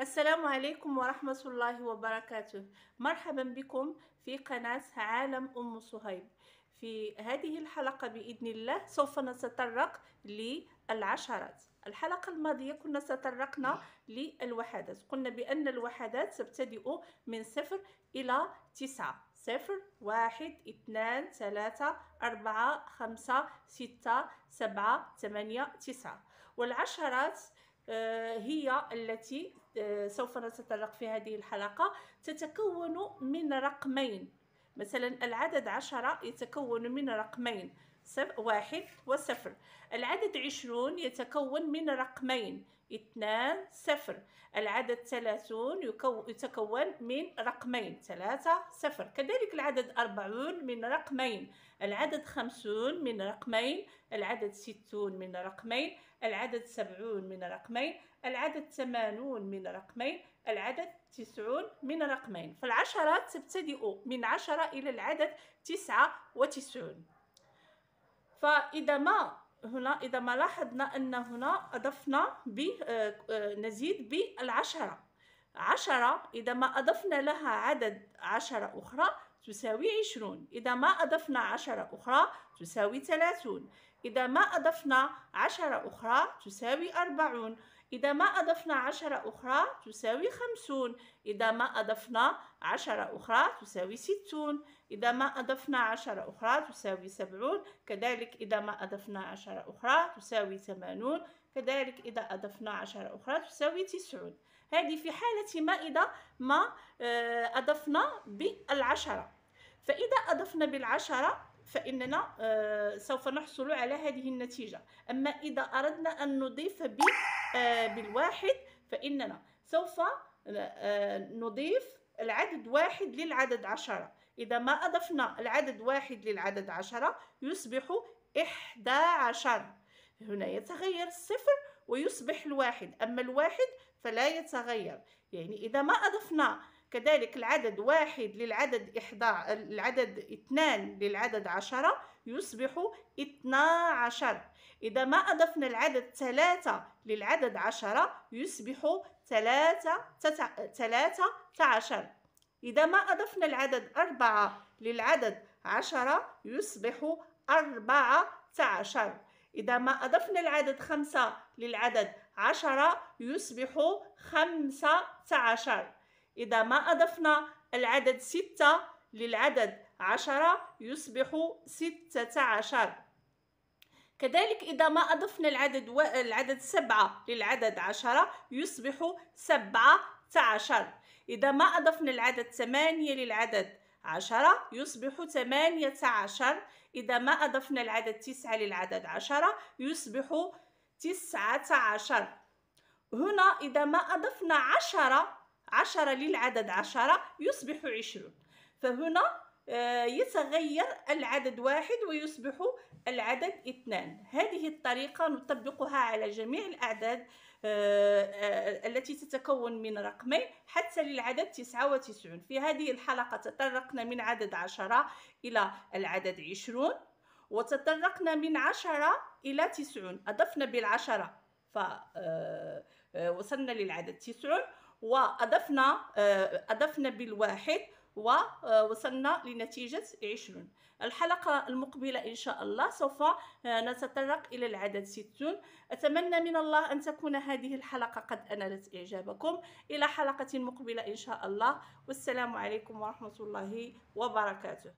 السلام عليكم ورحمة الله وبركاته مرحبا بكم في قناة عالم أم صهيب في هذه الحلقة بإذن الله سوف نتطرق للعشرات الحلقة الماضية كنا تطرقنا للوحدات قلنا بأن الوحدات تبتدئ من صفر إلى تسعة صفر واحد اثنان ثلاثة أربعة خمسة ستة سبعة ثمانية تسعة والعشرات آه، هي التي آه، سوف نتطرق في هذه الحلقة تتكون من رقمين مثلا العدد عشرة يتكون من رقمين واحد وصفر العدد عشرون يتكون من رقمين اثنان صفر العدد ثلاثون يتكون من رقمين ثلاثة صفر كذلك العدد أربعون من رقمين العدد خمسون من رقمين العدد ستون من رقمين العدد سبعون من رقمين العدد ثمانون من رقمين العدد تسعون من رقمين فالعشرات تبتدئ من عشرة إلى العدد تسعة وتسعون فاذا ما هنا اذا ما لاحظنا ان هنا اضفنا آه، آه، نزيد بالعشرة عشرة اذا ما اضفنا لها عدد عشرة اخرى تساوي عشرون إذا ما أضفنا عشرة أخرى تساوي ثلاثون إذا ما أضفنا عشرة أخرى تساوي أربعون إذا ما أضفنا عشرة أخرى تساوي خمسون إذا ما أضفنا عشرة أخرى تساوي ستون إذا ما أضفنا عشرة أخرى تساوي سبعون كذلك إذا ما أضفنا عشرة أخرى تساوي ثمانون كذلك إذا أضفنا عشرة أخرى تساوي تسعون هذه في حالة ما إذا آه، ما أضفنا بالعشرة فإذا أضفنا بالعشرة فإننا آه، سوف نحصل على هذه النتيجة أما إذا أردنا أن نضيف آه، بالواحد فإننا سوف آه، نضيف العدد واحد للعدد عشرة إذا ما أضفنا العدد واحد للعدد عشرة يصبح إحدى عشر هنا يتغير الصفر ويصبح الواحد أما الواحد فلا يتغير يعني إذا ما أضفنا كذلك العدد واحد للعدد إحدى العدد اثنان للعدد عشرة يصبح اثنا عشر إذا ما أضفنا العدد ثلاثة للعدد عشرة يصبح ثلاثة ثلاثة عشر إذا ما أضفنا العدد أربعة للعدد عشرة يصبح أربعة عشر إذا ما أضفنا العدد خمسة للعدد عشرة يصبح خمسة عشر إذا ما أضفنا العدد ستة للعدد عشرة يصبح ستة عشر كذلك إذا ما أضفنا العدد و... العدد سبعة للعدد عشرة يصبح سبعة عشر إذا ما أضفنا العدد ثمانية للعدد عشرة يصبح ثمانية عشر إذا ما أضفنا العدد تسعة للعدد عشرة يصبح تسعة عشر هنا إذا ما أضفنا عشرة عشرة للعدد عشرة يصبح عشرون فهنا آه، يتغير العدد واحد ويصبح العدد اثنان هذه الطريقة نطبقها على جميع الأعداد آه، آه، التي تتكون من رقمين حتى للعدد تسعة وتسعون في هذه الحلقة تطرقنا من عدد عشرة إلى العدد عشرون وتطرقنا من عشرة إلى تسعون أضفنا بالعشرة فوصلنا للعدد تسعون وأضفنا آه، أضفنا بالواحد ووصلنا آه، لنتيجة عشرون الحلقة المقبلة إن شاء الله سوف آه، نتطرق إلى العدد ستون أتمنى من الله أن تكون هذه الحلقة قد أنالت إعجابكم إلى حلقة مقبلة إن شاء الله والسلام عليكم ورحمة الله وبركاته